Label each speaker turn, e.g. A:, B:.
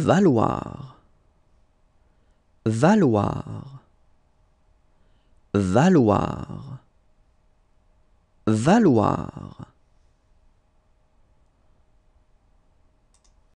A: valoir, valoir, valoir, valoir.